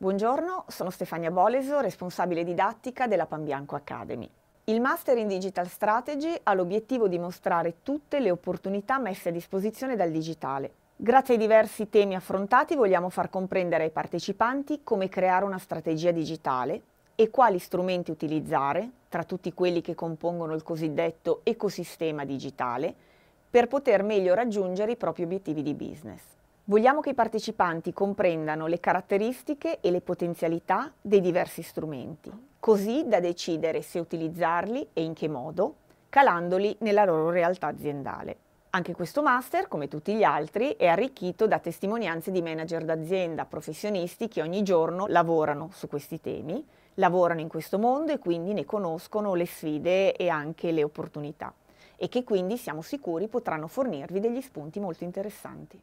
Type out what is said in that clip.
Buongiorno, sono Stefania Boleso, responsabile didattica della Pambianco Academy. Il Master in Digital Strategy ha l'obiettivo di mostrare tutte le opportunità messe a disposizione dal digitale. Grazie ai diversi temi affrontati vogliamo far comprendere ai partecipanti come creare una strategia digitale e quali strumenti utilizzare, tra tutti quelli che compongono il cosiddetto ecosistema digitale, per poter meglio raggiungere i propri obiettivi di business. Vogliamo che i partecipanti comprendano le caratteristiche e le potenzialità dei diversi strumenti, così da decidere se utilizzarli e in che modo, calandoli nella loro realtà aziendale. Anche questo master, come tutti gli altri, è arricchito da testimonianze di manager d'azienda, professionisti che ogni giorno lavorano su questi temi, lavorano in questo mondo e quindi ne conoscono le sfide e anche le opportunità e che quindi siamo sicuri potranno fornirvi degli spunti molto interessanti.